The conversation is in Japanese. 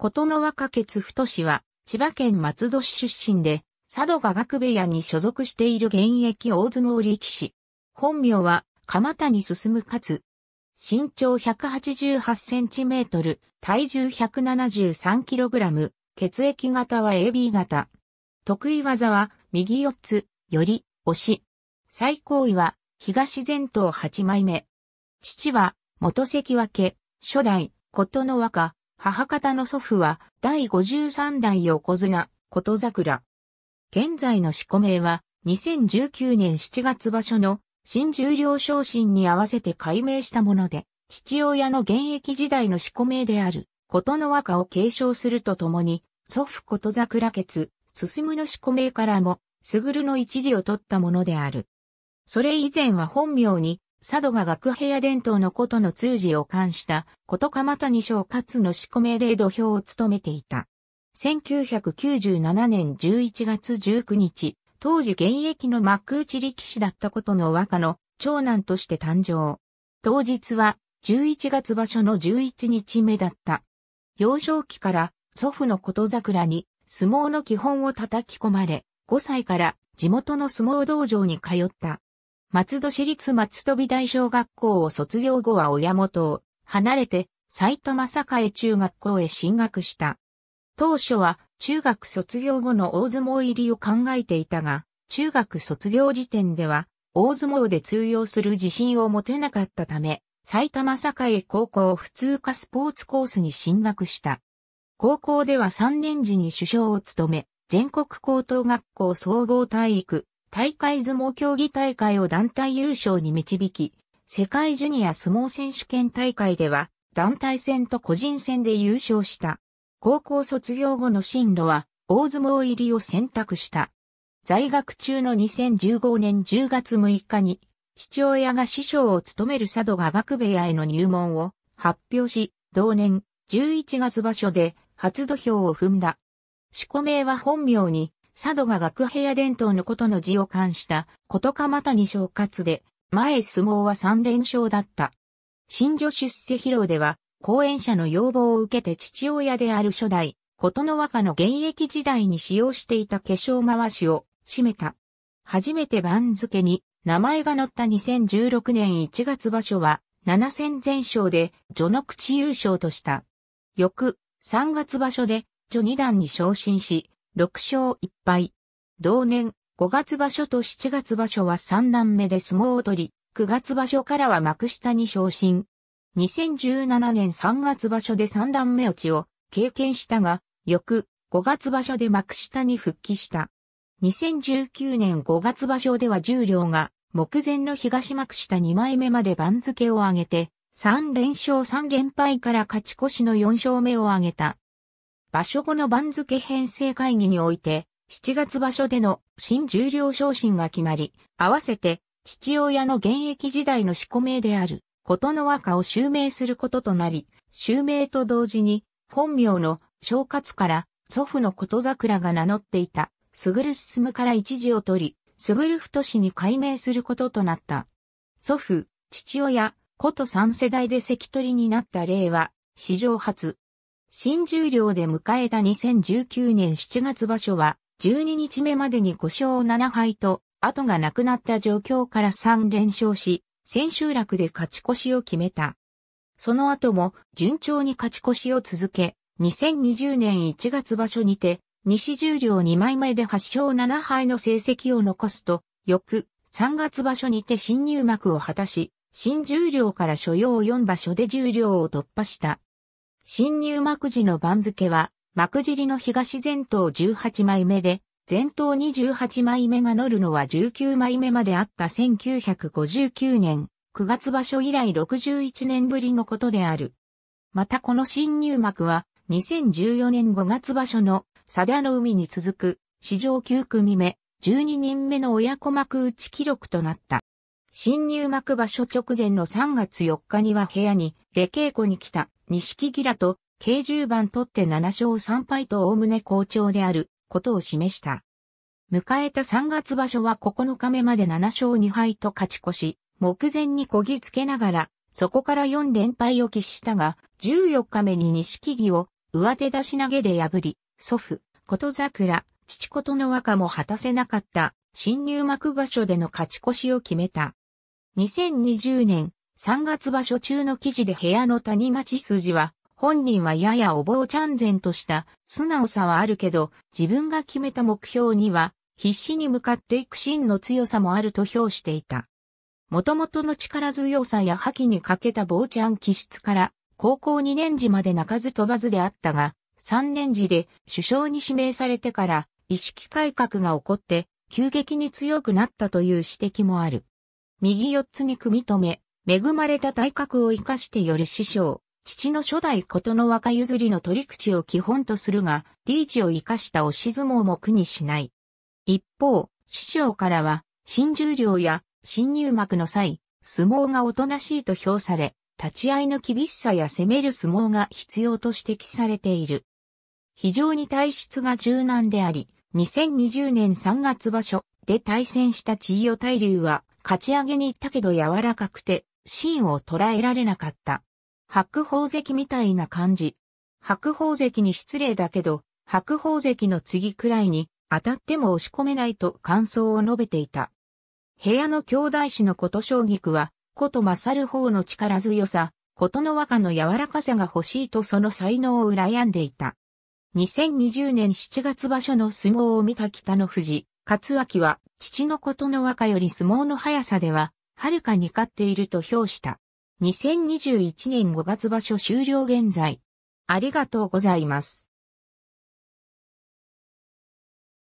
琴の若月太氏は、千葉県松戸市出身で、佐渡雅楽部屋に所属している現役大相撲力士。本名は、鎌田に進かつ、身長188センチメートル、体重173キログラム、血液型は AB 型。得意技は、右四つ、より、押し。最高位は、東前頭8枚目。父は、元関脇、初代、琴の若、母方の祖父は第53代横綱、琴桜。現在の四股名は2019年7月場所の新十両昇進に合わせて改名したもので、父親の現役時代の四股名である、琴の和歌を継承するとともに、祖父琴桜決、進むの四股名からも、すぐるの一字を取ったものである。それ以前は本名に、佐渡が学部屋伝統のことの通詞を冠したこと鎌谷小勝の仕込めで土俵を務めていた。1997年11月19日、当時現役の幕内力士だったことの和歌の長男として誕生。当日は11月場所の11日目だった。幼少期から祖父の琴桜に相撲の基本を叩き込まれ、5歳から地元の相撲道場に通った。松戸市立松美大小学校を卒業後は親元を離れて埼玉栄中学校へ進学した。当初は中学卒業後の大相撲入りを考えていたが、中学卒業時点では大相撲で通用する自信を持てなかったため、埼玉栄高校普通科スポーツコースに進学した。高校では3年時に首相を務め、全国高等学校総合体育大会相撲競技大会を団体優勝に導き、世界ジュニア相撲選手権大会では、団体戦と個人戦で優勝した。高校卒業後の進路は、大相撲入りを選択した。在学中の2015年10月6日に、父親が師匠を務める佐渡雅学部屋への入門を発表し、同年11月場所で初土俵を踏んだ。四個名は本名に佐渡が学部屋伝統のことの字を冠した、ことかまたに小活で、前相撲は3連勝だった。新女出世披露では、講演者の要望を受けて父親である初代、ことの若の現役時代に使用していた化粧回しを、締めた。初めて番付に、名前が載った2016年1月場所は、7戦全勝で、序の口優勝とした。翌、3月場所で、序二段に昇進し、6勝1敗。同年、5月場所と7月場所は三段目で相撲を取り、9月場所からは幕下に昇進。2017年3月場所で三段目落ちを経験したが、翌5月場所で幕下に復帰した。2019年5月場所では十両が目前の東幕下2枚目まで番付を上げて、3連勝3連敗から勝ち越しの4勝目を挙げた。場所後の番付編成会議において、7月場所での新重量昇進が決まり、合わせて父親の現役時代の仕込名である、琴の和歌を襲名することとなり、襲名と同時に、本名の正勝から祖父の琴桜が名乗っていた、すぐる進むから一時を取り、すぐる太氏に改名することとなった。祖父、父親、こと三世代で関取になった例は、史上初、新十両で迎えた2019年7月場所は、12日目までに5勝7敗と、後がなくなった状況から3連勝し、千秋楽で勝ち越しを決めた。その後も順調に勝ち越しを続け、2020年1月場所にて、西十両2枚目で8勝7敗の成績を残すと、翌3月場所にて新入幕を果たし、新十両から所要4場所で十両を突破した。新入幕時の番付は、幕尻の東前頭18枚目で、前頭28枚目が乗るのは19枚目まであった1959年9月場所以来61年ぶりのことである。またこの新入幕は2014年5月場所の佐田の海に続く史上9組目12人目の親子幕打ち記録となった。新入幕場所直前の3月4日には部屋に出稽古に来た錦木らと、計10番取って7勝3敗とおおむね好調であることを示した。迎えた3月場所は9日目まで7勝2敗と勝ち越し、目前にこぎつけながら、そこから4連敗を喫したが、14日目に錦木を上手出し投げで破り、祖父、琴桜、父琴の和歌も果たせなかった新入幕場所での勝ち越しを決めた。2020年3月場所中の記事で部屋の谷町筋は、本人はややお坊ちゃん然とした素直さはあるけど、自分が決めた目標には、必死に向かっていく真の強さもあると評していた。元々の力強さや覇気にかけた坊ちゃん気質から、高校2年時まで泣かず飛ばずであったが、3年時で首相に指名されてから、意識改革が起こって、急激に強くなったという指摘もある。右四つに組み止め、恵まれた体格を生かしてより師匠、父の初代ことの若譲りの取り口を基本とするが、リーチを生かした押し相撲も苦にしない。一方、師匠からは、新重量や新入幕の際、相撲がおとなしいと評され、立ち合いの厳しさや攻める相撲が必要と指摘されている。非常に体質が柔軟であり、2020年3月場所で対戦した千代大龍は、勝ち上げに行ったけど柔らかくて、シーンを捉えられなかった。白宝石みたいな感じ。白宝石に失礼だけど、白宝石の次くらいに当たっても押し込めないと感想を述べていた。部屋の兄弟子のこと将区は、こと勝る方の力強さ、ことの若の柔らかさが欲しいとその才能を羨んでいた。2020年7月場所の相撲を見た北の富士、勝明は、父のことの若より相撲の速さでは、はるかに勝っていると評した。2021年5月場所終了現在。ありがとうございます。